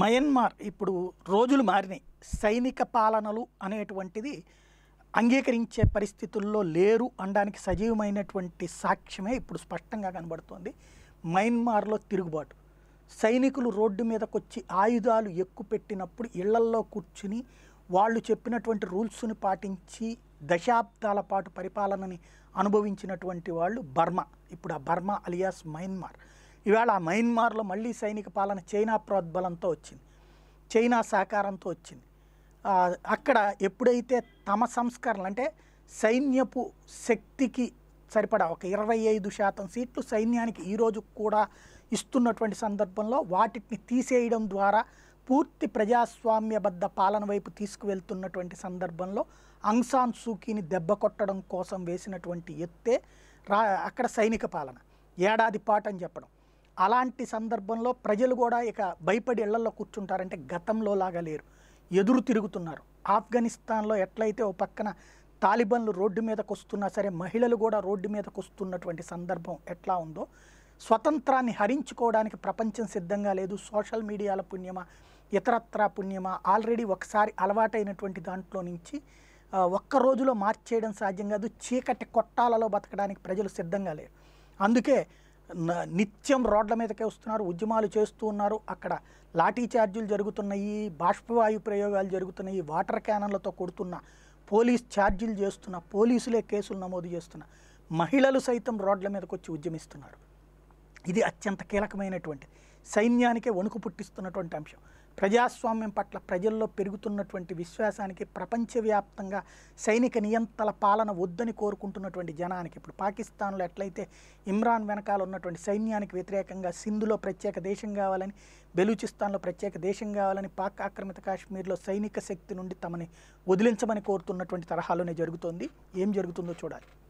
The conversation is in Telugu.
మయన్మార్ ఇప్పుడు రోజులు మారినాయి సైనిక పాలనలు అనేటువంటిది అంగీకరించే పరిస్థితుల్లో లేరు అనడానికి సజీవమైనటువంటి సాక్ష్యమే ఇప్పుడు స్పష్టంగా కనబడుతోంది మయన్మార్లో తిరుగుబాటు సైనికులు రోడ్డు మీదకు వచ్చి ఆయుధాలు ఎక్కుపెట్టినప్పుడు ఇళ్లల్లో కూర్చుని వాళ్ళు చెప్పినటువంటి రూల్స్ని పాటించి దశాబ్దాల పాటు పరిపాలనని అనుభవించినటువంటి వాళ్ళు బర్మా ఇప్పుడు ఆ బర్మా అలియాస్ మయన్మార్ ఇవాళ మయన్మార్లో మళ్ళీ సైనిక పాలన చైనా ప్రోద్బలంతో వచ్చింది చైనా సహకారంతో వచ్చింది అక్కడ ఎప్పుడైతే తమ సంస్కరణలు అంటే సైన్యపు శక్తికి సరిపడా ఒక ఇరవై ఐదు శాతం సీట్లు సైన్యానికి ఈరోజు కూడా ఇస్తున్నటువంటి సందర్భంలో వాటిని తీసేయడం ద్వారా పూర్తి ప్రజాస్వామ్యబద్ధ పాలన వైపు తీసుకువెళ్తున్నటువంటి సందర్భంలో అంగ్సాన్ సూకీని దెబ్బ కొట్టడం కోసం వేసినటువంటి ఎత్తే రా అక్కడ సైనిక పాలన ఏడాది పాటు అని చెప్పడం అలాంటి సందర్భంలో ప్రజలు కూడా ఇక భయపడి ఇళ్లలో కూర్చుంటారంటే గతంలో లాగా లేరు ఎదురు తిరుగుతున్నారు ఆఫ్ఘనిస్తాన్లో ఎట్లయితే ఓ పక్కన తాలిబన్లు రోడ్డు మీదకు వస్తున్నా సరే మహిళలు కూడా రోడ్డు మీదకు వస్తున్నటువంటి సందర్భం ఎట్లా ఉందో స్వతంత్రాన్ని హరించుకోవడానికి ప్రపంచం సిద్ధంగా లేదు సోషల్ మీడియాల పుణ్యమా ఇతరత్రా పుణ్యమా ఆల్రెడీ ఒకసారి అలవాటైనటువంటి దాంట్లో నుంచి ఒక్క రోజులో మార్చేయడం సాధ్యం కాదు చీకటి కొట్టాలలో బతకడానికి ప్రజలు సిద్ధంగా లేరు అందుకే నిత్యం రోడ్ల మీదకే వస్తున్నారు ఉద్యమాలు చేస్తూ ఉన్నారు అక్కడ లాఠీ ఛార్జీలు జరుగుతున్నాయి బాష్పవాయు ప్రయోగాలు జరుగుతున్నాయి వాటర్ క్యానర్లతో కొడుతున్న పోలీస్ ఛార్జీలు చేస్తున్న పోలీసులే కేసులు నమోదు చేస్తున్న మహిళలు సైతం రోడ్ల మీదకి వచ్చి ఉద్యమిస్తున్నారు ఇది అత్యంత కీలకమైనటువంటి సైన్యానికే వణుకు పుట్టిస్తున్నటువంటి అంశం ప్రజాస్వామ్యం పట్ల ప్రజల్లో పెరుగుతున్నటువంటి విశ్వాసానికి ప్రపంచవ్యాప్తంగా సైనిక నియంత్రణ పాలన వద్దని కోరుకుంటున్నటువంటి జనానికి ఇప్పుడు పాకిస్తాన్లో ఎట్లయితే ఇమ్రాన్ వెనకాల ఉన్నటువంటి సైన్యానికి వ్యతిరేకంగా సింధులో ప్రత్యేక దేశం కావాలని బెలూచిస్తాన్లో ప్రత్యేక దేశం కావాలని పాక్ ఆక్రమిత కాశ్మీర్లో సైనిక శక్తి నుండి తమని వదిలించమని కోరుతున్నటువంటి తరహాలోనే జరుగుతోంది ఏం జరుగుతుందో చూడాలి